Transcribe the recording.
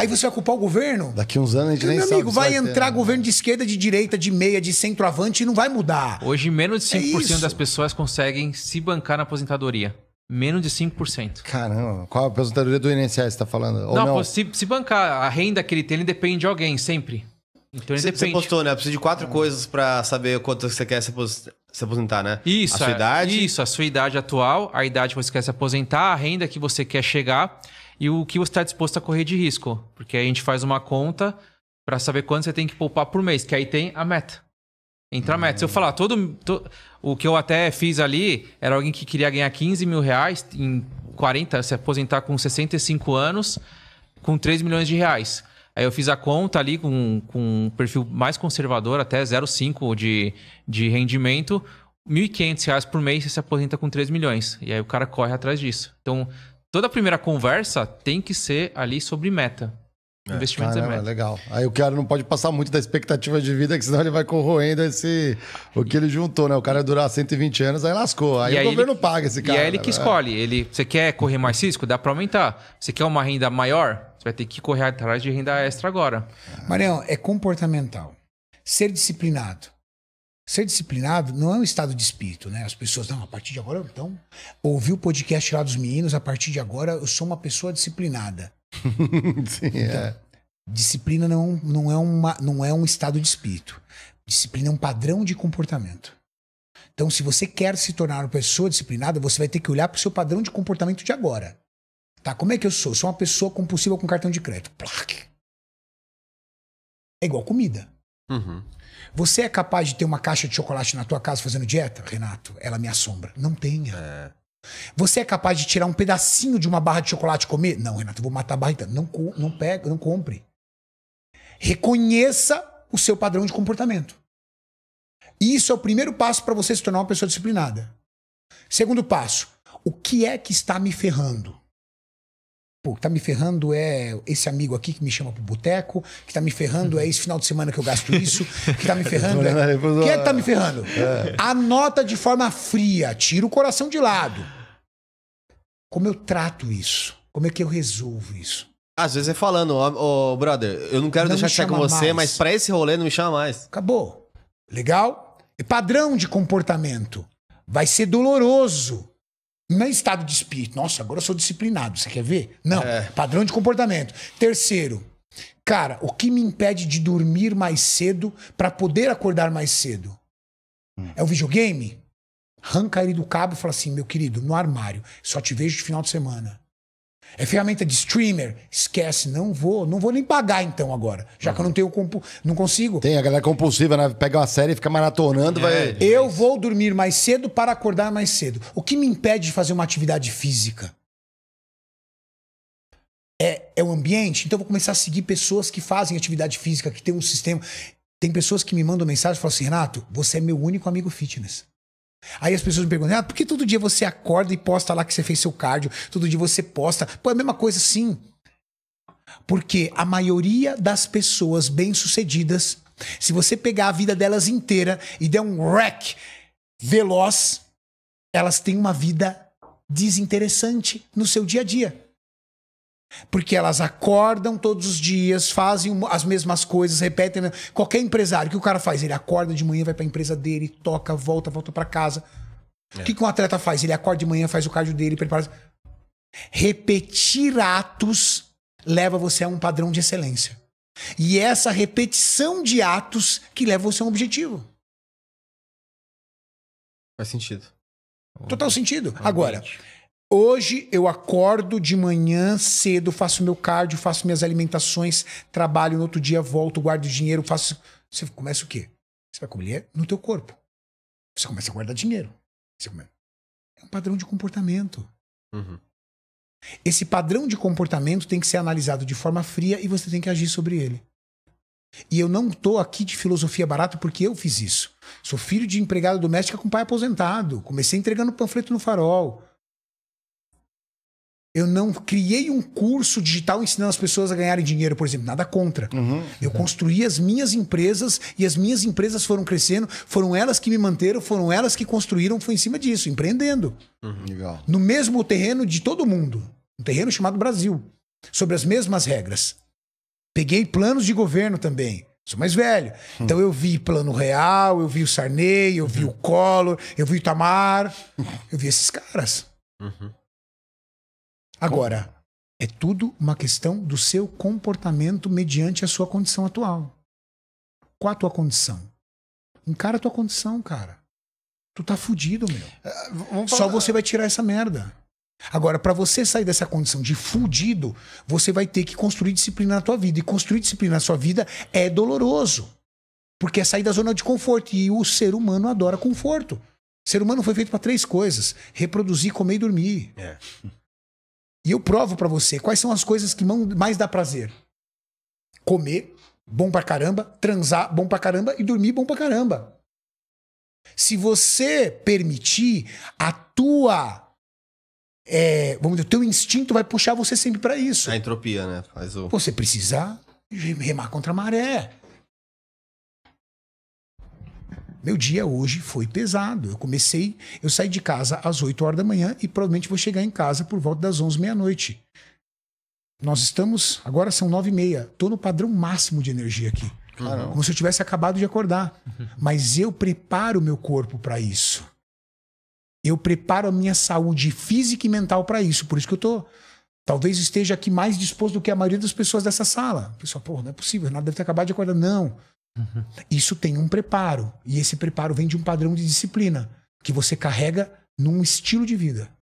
Aí você vai culpar o governo? Daqui uns anos a gente e, nem meu sabe. Meu amigo, vai, vai entrar ter, né? governo de esquerda, de direita, de meia, de centroavante e não vai mudar. Hoje, menos de 5% é das pessoas conseguem se bancar na aposentadoria. Menos de 5%. Caramba, qual a aposentadoria do INSS você está falando? Não, não? Se, se, bancar, a renda que ele tem, ele depende de alguém, sempre. Então ele você, depende. Você postou, né? Precisa de quatro ah. coisas para saber quanto você quer se aposentar, né? Isso. A sua é. idade. Isso, a sua idade atual, a idade que você quer se aposentar, a renda que você quer chegar e o que você está disposto a correr de risco. Porque aí a gente faz uma conta para saber quanto você tem que poupar por mês, que aí tem a meta. Entra a meta. Se eu falar todo, O que eu até fiz ali era alguém que queria ganhar 15 mil reais em 40, se aposentar com 65 anos, com 3 milhões de reais. Aí eu fiz a conta ali com, com um perfil mais conservador, até 0,5 de, de rendimento. R$ 1.500 por mês você se aposenta com 3 milhões. E aí o cara corre atrás disso. Então, toda primeira conversa tem que ser ali sobre meta. É. Investimentos Caramba, ah, é meta. Legal. Aí o cara não pode passar muito da expectativa de vida, que senão ele vai corroendo esse, o que ele juntou, né? O cara durar 120 anos, aí lascou. Aí, aí o governo ele, paga esse cara. E é ele né, que escolhe. Ele, você quer correr mais risco? Dá para aumentar. Você quer uma renda maior? Você vai ter que correr atrás de renda extra agora. Marião, é comportamental. Ser disciplinado. Ser disciplinado não é um estado de espírito, né? As pessoas, não, a partir de agora, então, ouvi o podcast lá dos meninos, a partir de agora eu sou uma pessoa disciplinada. Sim, é. então, é. Disciplina não, não, é uma, não é um estado de espírito. Disciplina é um padrão de comportamento. Então, se você quer se tornar uma pessoa disciplinada, você vai ter que olhar para o seu padrão de comportamento de agora. Tá? Como é que eu sou? Sou uma pessoa compulsiva com cartão de crédito. É igual comida. Uhum. Você é capaz de ter uma caixa de chocolate na tua casa fazendo dieta, Renato? Ela me assombra. Não tenha. É. Você é capaz de tirar um pedacinho de uma barra de chocolate e comer? Não, Renato, eu vou matar a barra então. Não, não pega, não compre. Reconheça o seu padrão de comportamento. Isso é o primeiro passo para você se tornar uma pessoa disciplinada. Segundo passo, o que é que está me ferrando? Pô, que tá me ferrando é esse amigo aqui que me chama pro boteco, que tá me ferrando é esse final de semana que eu gasto isso, que tá me ferrando é... Quem é que tá me ferrando? É. Anota de forma fria, tira o coração de lado. Como eu trato isso? Como é que eu resolvo isso? Às vezes é falando, ô oh, oh, brother, eu não quero não deixar de com você, mais. mas para esse rolê não me chama mais. Acabou. Legal? É padrão de comportamento. Vai ser doloroso. Não é estado de espírito. Nossa, agora eu sou disciplinado. Você quer ver? Não. É. Padrão de comportamento. Terceiro, cara, o que me impede de dormir mais cedo para poder acordar mais cedo? Hum. É o videogame? Arranca ele do cabo e fala assim, meu querido, no armário. Só te vejo de final de semana. É ferramenta de streamer? Esquece, não vou, não vou nem pagar então agora. Já uhum. que eu não tenho compu não consigo. Tem a galera é compulsiva, né? Pega uma série e fica maratonando, é, vai. Eu vou dormir mais cedo para acordar mais cedo. O que me impede de fazer uma atividade física? É, é o ambiente? Então eu vou começar a seguir pessoas que fazem atividade física, que tem um sistema. Tem pessoas que me mandam mensagem e falam assim: Renato, você é meu único amigo fitness. Aí as pessoas me perguntam, ah, por que todo dia você acorda e posta lá que você fez seu cardio? Todo dia você posta. Pô, é a mesma coisa, sim. Porque a maioria das pessoas bem-sucedidas, se você pegar a vida delas inteira e der um wreck veloz, elas têm uma vida desinteressante no seu dia a dia. Porque elas acordam todos os dias, fazem as mesmas coisas, repetem. Qualquer empresário, o que o cara faz? Ele acorda de manhã, vai para a empresa dele, toca, volta, volta para casa. É. O que, é. que um atleta faz? Ele acorda de manhã, faz o cardio dele, prepara. Repetir atos leva você a um padrão de excelência. E é essa repetição de atos que leva você a um objetivo. Faz sentido. Total sentido. Agora, Hoje eu acordo de manhã cedo, faço meu cardio, faço minhas alimentações, trabalho no outro dia, volto, guardo dinheiro, faço. Você começa o quê? Você vai colher no teu corpo. Você começa a guardar dinheiro. Começa... É um padrão de comportamento. Uhum. Esse padrão de comportamento tem que ser analisado de forma fria e você tem que agir sobre ele. E eu não estou aqui de filosofia barata porque eu fiz isso. Sou filho de empregada doméstica com pai aposentado. Comecei entregando panfleto no farol. Eu não criei um curso digital ensinando as pessoas a ganharem dinheiro, por exemplo, nada contra. Uhum, eu construí as minhas empresas e as minhas empresas foram crescendo, foram elas que me manteram, foram elas que construíram, foi em cima disso, empreendendo. Uhum, legal. No mesmo terreno de todo mundo, um terreno chamado Brasil, sobre as mesmas regras. Peguei planos de governo também. Sou mais velho. Hum. Então eu vi Plano Real, eu vi o Sarney, eu vi uhum. o Collor, eu vi o Tamar, eu vi esses caras. Uhum. Agora, é tudo uma questão do seu comportamento mediante a sua condição atual. Qual a tua condição? Encara a tua condição, cara. Tu tá fudido, meu. É, Só você vai tirar essa merda. Agora, para você sair dessa condição de fudido, você vai ter que construir disciplina na tua vida. E construir disciplina na sua vida é doloroso. Porque é sair da zona de conforto. E o ser humano adora conforto. O ser humano foi feito para três coisas: reproduzir, comer e dormir. É. E eu provo para você quais são as coisas que mais dá prazer. Comer, bom pra caramba, transar, bom pra caramba e dormir, bom pra caramba. Se você permitir, a tua é, vamos dizer, o teu instinto vai puxar você sempre para isso. A entropia, né? Faz o... Você precisar remar contra a maré. Meu dia hoje foi pesado. Eu comecei, eu saí de casa às 8 horas da manhã e provavelmente vou chegar em casa por volta das 11 meia-noite. Nós estamos, agora são 9 e meia. Estou no padrão máximo de energia aqui. Caramba. Como se eu tivesse acabado de acordar. Uhum. Mas eu preparo o meu corpo para isso. Eu preparo a minha saúde física e mental para isso. Por isso que eu tô talvez esteja aqui mais disposto do que a maioria das pessoas dessa sala. pessoal, pô, não é possível, nada deve ter acabado de acordar. Não. Isso tem um preparo. E esse preparo vem de um padrão de disciplina que você carrega num estilo de vida.